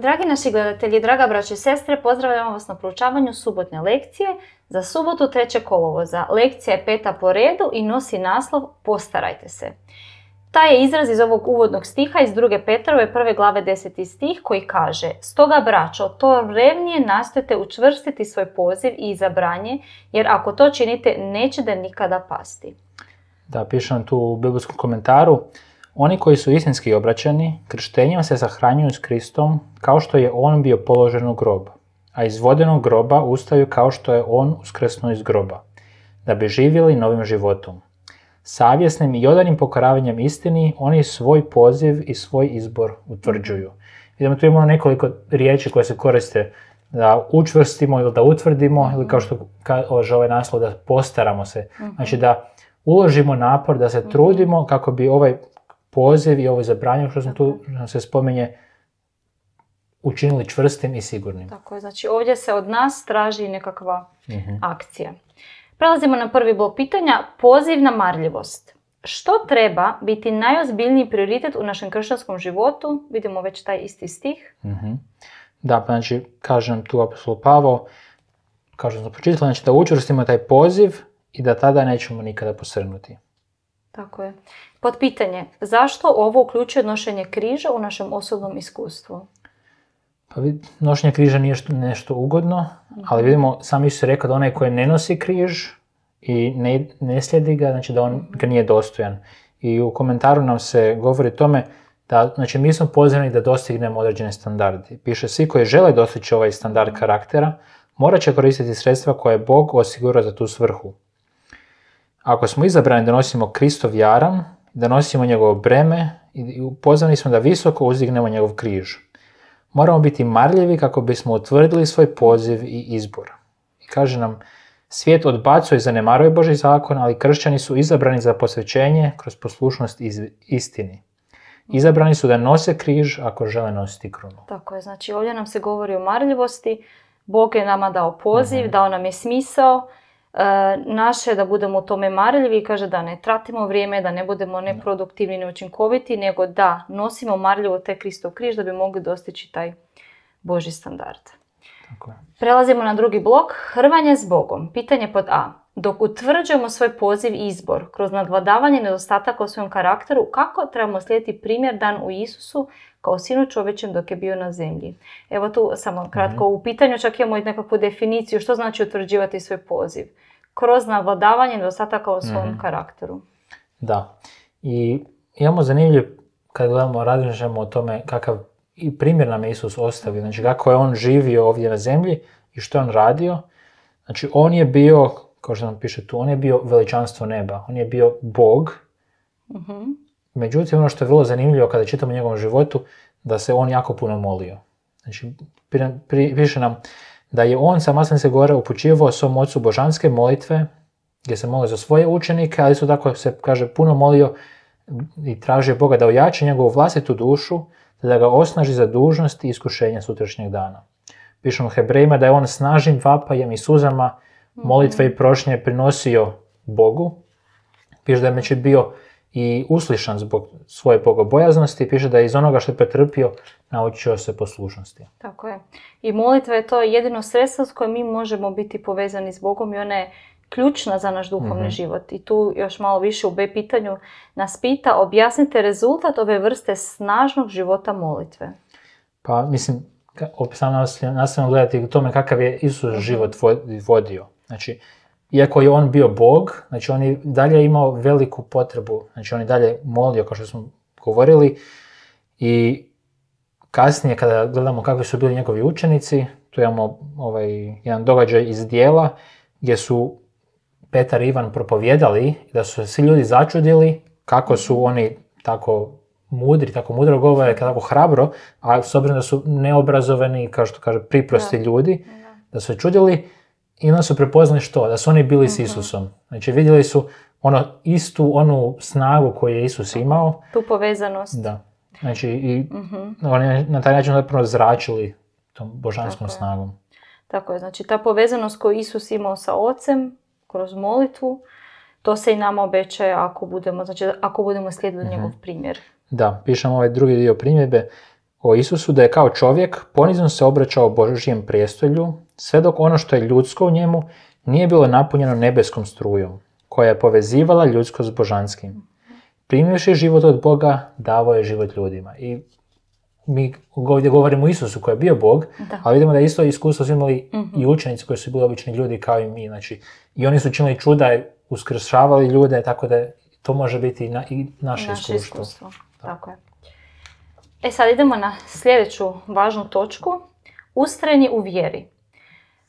Dragi naši gledatelji, draga braće i sestre, pozdravljamo vas na proučavanju subotne lekcije za subotu 3. kolovoza. Lekcija je peta po redu i nosi naslov Postarajte se. Taj je izraz iz ovog uvodnog stiha iz druge Petrove prve glave 10. stih koji kaže Stoga braćo, to revnije nastojte učvrstiti svoj poziv i izabranje, jer ako to činite neće da nikada pasti. Da, pišem tu u biblijskom komentaru. Oni koji su istinski obraćeni, krštenjem se sahranjuju s Kristom kao što je On bio položen u grob, a iz vodenog groba ustaju kao što je On uskrsnuo iz groba, da bi živjeli novim životom. Savjesnim i odanim pokoravanjem istini oni svoj poziv i svoj izbor utvrđuju. Vidimo, tu imamo nekoliko riječi koje se koriste da učvrstimo ili da utvrdimo, ili kao što kaže ovaj naslov, da postaramo se. Mhm. Znači da uložimo napor, da se mhm. trudimo kako bi ovaj poziv i ovo je zabranjeno, što smo tu se spomenje, učinili čvrstim i sigurnim. Tako je, znači ovdje se od nas traži nekakva mhm. akcija. Prelazimo na prvi blok pitanja, poziv na marljivost. Što treba biti najozbiljniji prioritet u našem kršćanskom životu? Vidimo već taj isti stih. Mhm. Da, pa znači, kažem tu apostol Pavo, kažem za znači da učvrstimo taj poziv i da tada nećemo nikada posrnuti. Tako je. Pod pitanje, zašto ovo uključuje nošenje križa u našem osobnom iskustvu? Pa nošenje križa nije nešto ugodno, mhm. ali vidimo, sami Isus je rekao da onaj koji ne nosi križ i ne, slijedi ga, znači da on ga nije dostojan. I u komentaru nam se govori tome da, znači mi smo pozvani da dostignemo određene standarde. Piše, svi koji žele dostići ovaj standard karaktera, morat će koristiti sredstva koje je Bog osigurao za tu svrhu. Ako smo izabrani da nosimo Kristov jaram, da nosimo njegovo breme i pozvani smo da visoko uzdignemo njegov križ. Moramo biti marljivi kako bismo utvrdili svoj poziv i izbor. I kaže nam, svijet odbacuje i zanemaruje Boži zakon, ali kršćani su izabrani za posvećenje kroz poslušnost istini. Izabrani su da nose križ ako žele nositi krunu. Tako je, znači ovdje nam se govori o marljivosti, Bog je nama dao poziv, mhm. dao nam je smisao E, naše da budemo u tome marljivi i kaže da ne tratimo vrijeme, da ne budemo neproduktivni, neučinkoviti, nego da nosimo marljivo te Kristov križ da bi mogli dostići taj Boži standard. Prelazimo na drugi blok. Hrvanje s Bogom. Pitanje pod A. Dok utvrđujemo svoj poziv i izbor kroz nadvladavanje nedostataka u svojom karakteru, kako trebamo slijediti primjer dan u Isusu kao sinu čovečem dok je bio na zemlji. Evo tu samo kratko mhm. u pitanju, čak imamo i nekakvu definiciju što znači utvrđivati svoj poziv. Kroz navladavanje nedostataka o svom mhm. karakteru. Da. I imamo zanimljiv, kad gledamo, razmišljamo o tome kakav i primjer nam je Isus ostavio, znači kako je on živio ovdje na zemlji i što je on radio. Znači on je bio, kao što nam piše tu, on je bio veličanstvo neba, on je bio Bog, mhm. Međutim, ono što je vrlo zanimljivo kada čitamo o njegovom životu, da se on jako puno molio. Znači, piše nam da je on sa se gore upućivao svom ocu božanske molitve, gdje se molio za svoje učenike, ali su tako se, kaže, puno molio i tražio Boga da ojače njegovu vlastitu dušu, da ga osnaži za dužnost i iskušenja sutrašnjeg dana. Piše u Hebrejima da je on snažnim vapajem i suzama molitve i mhm. prošnje prinosio Bogu. Piše da je meći bio i uslišan zbog svoje bogobojaznosti, piše da je iz onoga što je pretrpio naučio se poslušnosti. Tako je. I molitva je to jedino sredstvo s kojim mi možemo biti povezani s Bogom i ona je ključna za naš duhovni mhm. život. I tu još malo više u B pitanju nas pita objasnite rezultat ove vrste snažnog života molitve. Pa mislim, opet sam gledati u tome kakav je Isus mhm. život vodio. Znači, iako je on bio bog, znači on je dalje imao veliku potrebu, znači on je dalje molio, kao što smo govorili, i kasnije kada gledamo kakvi su bili njegovi učenici, tu imamo ovaj, jedan događaj iz dijela gdje su Petar i Ivan propovjedali da su svi ljudi začudili kako su oni tako mudri, tako mudro govore, tako hrabro, a s obzirom da su neobrazoveni, kao što kaže, priprosti ljudi, da su čudili, i onda su prepoznali što? Da su oni bili s mhm. Isusom. Znači vidjeli su ono istu onu snagu koju je Isus imao. Tu povezanost. Da. Znači i mhm. oni na taj način zapravo zračili tom božanskom snagom. Tako je. Znači ta povezanost koju Isus imao sa ocem kroz molitvu, to se i nama obećaje ako budemo, znači ako budemo slijedili mhm. njegov primjer. Da, pišemo ovaj drugi dio primjedbe o Isusu da je kao čovjek ponizno se obraćao Božijem prijestolju, sve dok ono što je ljudsko u njemu nije bilo napunjeno nebeskom strujom, koja je povezivala ljudsko s božanskim. Primivši život od Boga, davao je život ljudima. I mi ovdje govorimo o Isusu koji je bio Bog, ali vidimo da isto iskustvo su imali mhm. i učenici koji su bili obični ljudi kao i mi. Znači, I oni su činili čuda, uskršavali ljude, tako da to može biti i, na, naše, iskustvo. iskustvo. Tako je. E sad idemo na sljedeću važnu točku. Ustrajni u vjeri.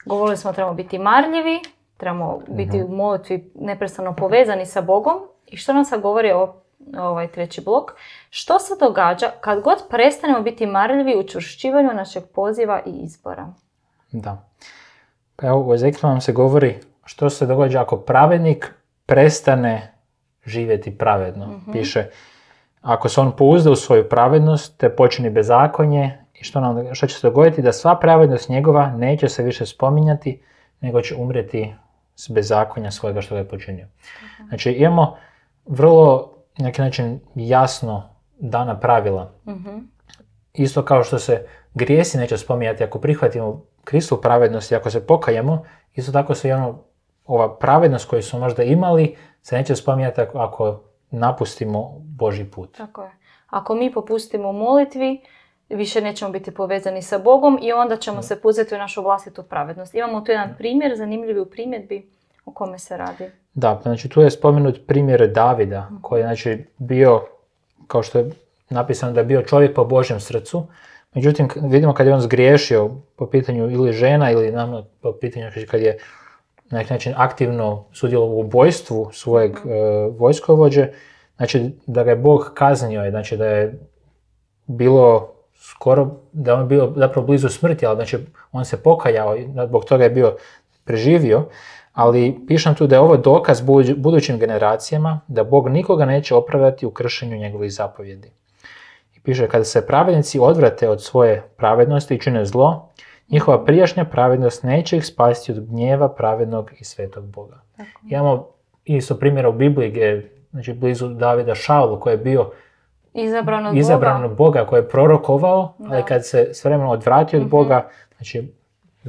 Govorili smo trebamo biti marljivi, trebamo biti mhm. u molitvi neprestano povezani sa Bogom. I što nam sad govori o ovaj treći blok? Što se događa kad god prestanemo biti marljivi u čvršćivanju našeg poziva i izbora? Da. Pa evo, u nam se govori što se događa ako pravednik prestane živjeti pravedno. Mhm. Piše, ako se on pouzda u svoju pravednost, te počini bezakonje, i što, nam, što će se dogoditi? Da sva pravednost njegova neće se više spominjati, nego će umreti s bezakonja svojega što ga je počinio. uh Znači imamo vrlo, na neki način, jasno dana pravila. Mhm. Isto kao što se grijesi neće spominjati ako prihvatimo Kristu pravednost ako se pokajemo, isto tako se i ono, ova pravednost koju su možda imali se neće spominjati ako napustimo Boži put. Tako je. Ako mi popustimo molitvi, više nećemo biti povezani sa Bogom i onda ćemo se puzeti u našu vlastitu pravednost. Imamo tu jedan primjer, zanimljivi u primjedbi o kome se radi. Da, znači tu je spomenut primjer Davida mhm. koji je znači, bio, kao što je napisano da je bio čovjek po Božjem srcu, međutim vidimo kad je on zgriješio po pitanju ili žena ili nam po pitanju kad je na neki način aktivno sudjelovao u ubojstvu svojeg mhm. e, vojskovođe, znači da ga je Bog kaznio, znači da je bilo skoro, da on bio zapravo blizu smrti, ali znači on se pokajao i zbog toga je bio preživio, ali pišem tu da je ovo dokaz budućim generacijama da Bog nikoga neće opravdati u kršenju njegovih zapovjedi. I piše, kada se pravednici odvrate od svoje pravednosti i čine zlo, Njihova prijašnja pravednost neće ih spasiti od gnjeva pravednog i svetog Boga. Tako. Imamo isto primjera u Bibliji gdje znači blizu Davida Šaulu koji je bio izabran od Boga. Boga koji je prorokovao, ali kad se s vremenom odvratio od mhm. Boga, znači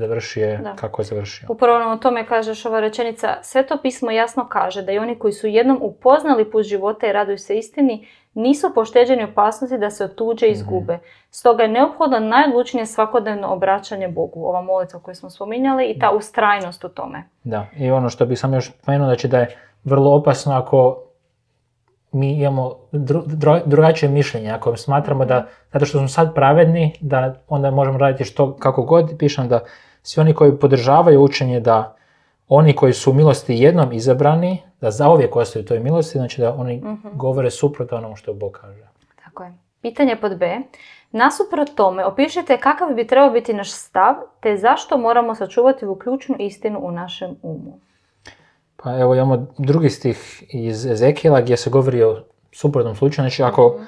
završio je kako je završio. Upravo na ono tome kažeš ova rečenica, sve to pismo jasno kaže da i oni koji su jednom upoznali put života i raduju se istini, nisu pošteđeni opasnosti da se otuđe i mhm. izgube. Stoga je neophodno najlučnije svakodnevno obraćanje Bogu, ova molitva koju smo spominjali i ta ustrajnost u tome. Da, i ono što bih sam još spomenuo, znači da je vrlo opasno ako mi imamo drugačije mišljenje, ako smatramo da, mhm. zato što smo sad pravedni, da onda možemo raditi što kako god, pišem da svi oni koji podržavaju učenje da oni koji su u milosti jednom izabrani, da zauvijek ostaju u toj milosti, znači da oni mhm. govore suprotno onom što Bog kaže. Tako je. Pitanje pod B. Nasuprot tome, opišite kakav bi trebao biti naš stav, te zašto moramo sačuvati uključnu istinu u našem umu. Pa evo imamo drugi stih iz Ezekijela gdje se govori o suprotnom slučaju, znači ako mhm.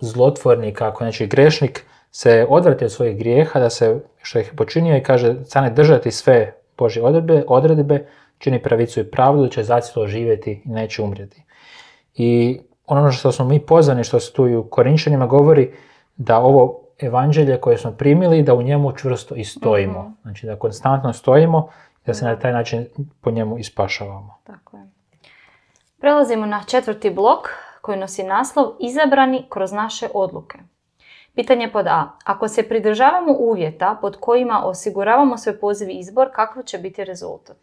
zlotvornik, ako znači grešnik se odvrati od svojih grijeha, da se što ih počinio i kaže stane držati sve Božje odredbe, odredbe, čini pravicu i pravdu, će zacijelo živjeti i neće umrijeti. I ono što smo mi pozvani, što se tu i u Korinčanima govori, da ovo evanđelje koje smo primili, da u njemu čvrsto i stojimo. Mhm. Znači da konstantno stojimo i da se na taj način po njemu ispašavamo. Tako je. Prelazimo na četvrti blok koji nosi naslov Izabrani kroz naše odluke. Pitanje pod A. Ako se pridržavamo uvjeta pod kojima osiguravamo svoj poziv i izbor, kakav će biti rezultat?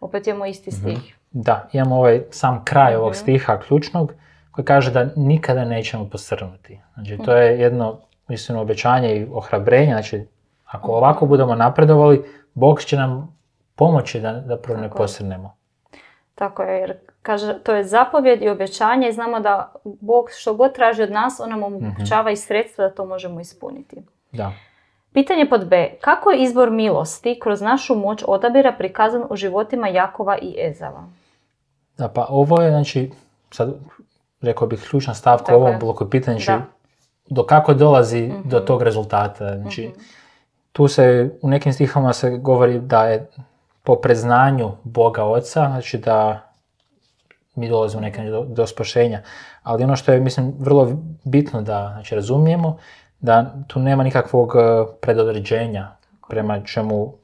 Opet imamo isti mhm. stih. Da, imamo ovaj sam kraj ovog mhm. stiha ključnog koji kaže da nikada nećemo posrnuti. Znači, to je mhm. jedno, mislim, obećanje i ohrabrenje. Znači, ako ovako budemo napredovali, Bog će nam pomoći da, da prvo ne posrnemo. Tako je, jer Kaže, to je zapovjed i obećanje i znamo da Bog što god traži od nas, on nam mhm. omogućava i sredstva da to možemo ispuniti. Da. Pitanje pod B. Kako je izbor milosti kroz našu moć odabira prikazan u životima Jakova i Ezava? Da, pa ovo je, znači, sad rekao bih ključna stavka u ovom bloku pitanja, znači, do kako dolazi do mhm. tog rezultata. Znači, mhm. tu se, u nekim stihama se govori da je po preznanju Boga Oca, znači da mi dolazimo nekad do, do spašenja. Ali ono što je, mislim, vrlo bitno da znači, razumijemo, da tu nema nikakvog e, predodređenja prema čemu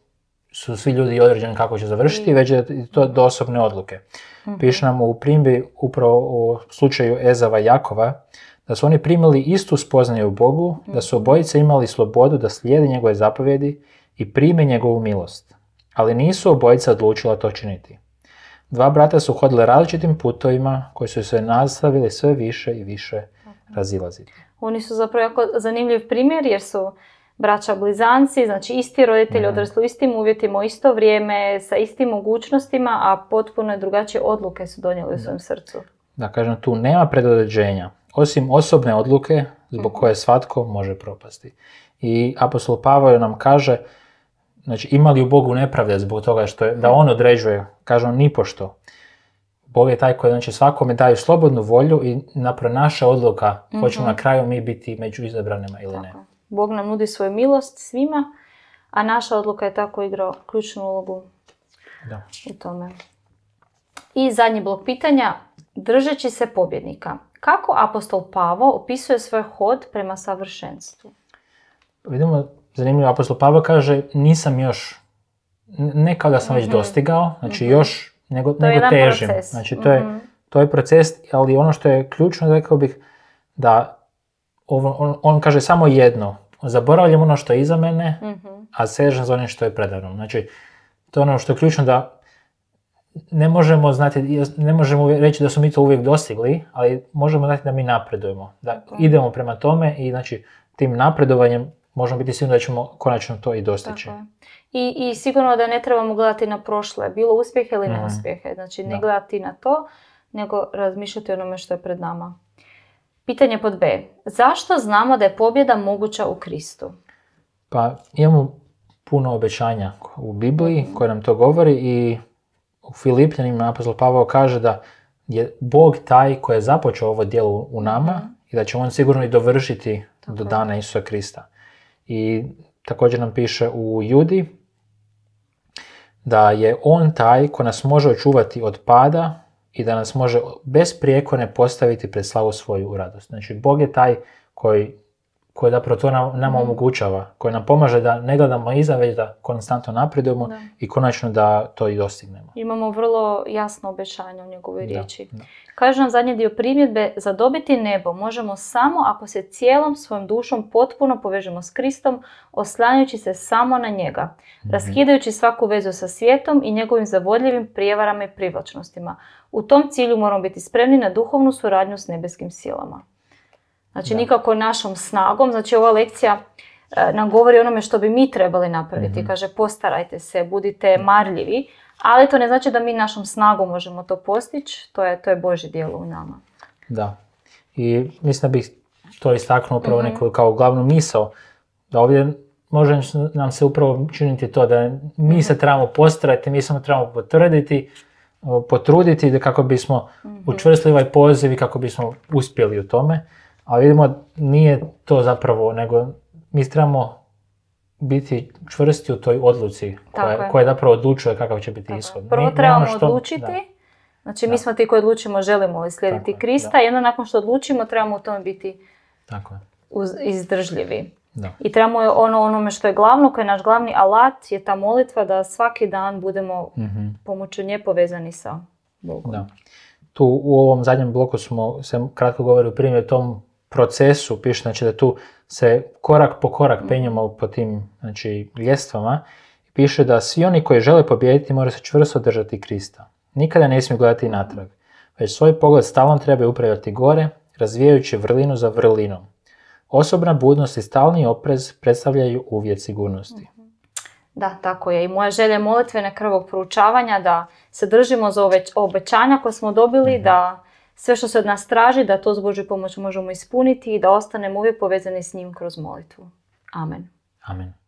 su svi ljudi određeni kako će završiti, mm. već je to do osobne odluke. Mhm. Piše nam u primbi upravo o slučaju Ezava i Jakova, da su oni primili istu spoznaju u Bogu, da su mhm. obojice imali slobodu da slijede njegove zapovjedi i prime njegovu milost, ali nisu obojica odlučila to činiti. Dva brata su hodile različitim putovima koji su se nastavili sve više i više razilaziti. Oni su zapravo jako zanimljiv primjer jer su braća blizanci, znači isti roditelji mhm. odrasli u istim uvjetima, u isto vrijeme, sa istim mogućnostima, a potpuno drugačije odluke su donijeli u svojim srcu. Da kažem, tu nema predodređenja, osim osobne odluke zbog mhm. koje svatko može propasti. I apostol Pavel nam kaže, znači li u Bogu nepravde zbog toga što je, da on određuje, kaže nipošto. Bog je taj koji znači, svakome daje slobodnu volju i napravo naša odluka, mm hoćemo mhm. na kraju mi biti među izabranima ili ne. Bog nam nudi svoju milost svima, a naša odluka je tako igra ključnu ulogu da. u tome. I zadnji blok pitanja, držeći se pobjednika. Kako apostol Pavo opisuje svoj hod prema savršenstvu? Pa vidimo zanimljivo, apostol kaže nisam još, ne kao da sam već mhm. dostigao, znači mhm. još, nego, to je težim. Proces. Znači mhm. to je, proces, ali ono što je ključno, rekao bih, da on, kaže samo jedno, zaboravljam ono što je iza mene, a sežem za ono što je predavno. Znači, to je ono što je ključno da ne možemo, znati, ne možemo reći da smo mi to uvijek dostigli, ali možemo znati da mi napredujemo, da idemo prema tome i znači tim napredovanjem možemo biti sigurni da ćemo konačno to i dostići. I, I sigurno da ne trebamo gledati na prošle, bilo uspjehe ili mhm. neuspjehe. Znači ne gledati na to, nego razmišljati o onome što je pred nama. Pitanje pod B. Zašto znamo da je pobjeda moguća u Kristu? Pa imamo puno obećanja u Bibliji mhm. koje nam to govori i u Filipljanima apostol Pavao kaže da je Bog taj koji je započeo ovo djelo u mhm. nama i da će on sigurno i dovršiti do dana Isusa Krista. I također nam piše u Judi da je on taj ko nas može očuvati od pada i da nas može bez prijekone postaviti pred slavu svoju u radost. Znači, Bog je taj koji koje zapravo to nam, mhm. omogućava, koje nam pomaže da ne gledamo iza, već da konstantno napredujemo i konačno da to i dostignemo. Imamo vrlo jasno obećanje u njegovoj riječi. Kažem, nam zadnji dio primjedbe, za dobiti nebo možemo samo ako se cijelom svojom dušom potpuno povežemo s Kristom, oslanjajući se samo na njega, mhm. raskidajući svaku vezu sa svijetom i njegovim zavodljivim prijevarama i privlačnostima. U tom cilju moramo biti spremni na duhovnu suradnju s nebeskim silama. Znači nikako našom snagom, znači ova lekcija e, nam govori onome što bi mi trebali napraviti. Mhm. Kaže postarajte se, budite marljivi, ali to ne znači da mi našom snagom možemo to postići, to je, to je Boži djelo u nama. Da, i mislim da bih to istaknuo upravo mhm. neku kao glavnu misao, da ovdje može nam se upravo činiti to da mi se mhm. trebamo postarati, mi samo trebamo potvrditi, potruditi da kako bismo učvrstili ovaj poziv i kako bismo uspjeli u tome. Ali vidimo, nije to zapravo, nego mi trebamo biti čvrsti u toj odluci koja, je. koja zapravo odlučuje kakav će biti ishod. Prvo ono trebamo što, odlučiti, da. znači da. mi smo ti koji odlučimo želimo li slijediti Krista i onda nakon što odlučimo trebamo u tome biti Tako je. izdržljivi. Da. I trebamo ono onome što je glavno, koji je naš glavni alat, je ta molitva da svaki dan budemo mm pomoću nje povezani sa Bogom. Da. Tu u ovom zadnjem bloku smo se kratko govorili o tom procesu, piše znači da tu se korak po korak mm. penjamo po tim znači, ljestvama, piše da svi oni koji žele pobijediti moraju se čvrsto držati Krista. Nikada ne smiju gledati natrag, već svoj pogled stalno treba upravljati gore, razvijajući vrlinu za vrlinom. Osobna budnost i stalni oprez predstavljaju uvjet sigurnosti. Mhm. Da, tako je. I moja želja je na krvog proučavanja da se držimo za obećanja koje smo dobili, mhm. da sve što se od nas traži, da to s Božju pomoć možemo ispuniti i da ostanemo uvijek povezani s njim kroz molitvu. Amen. Amen.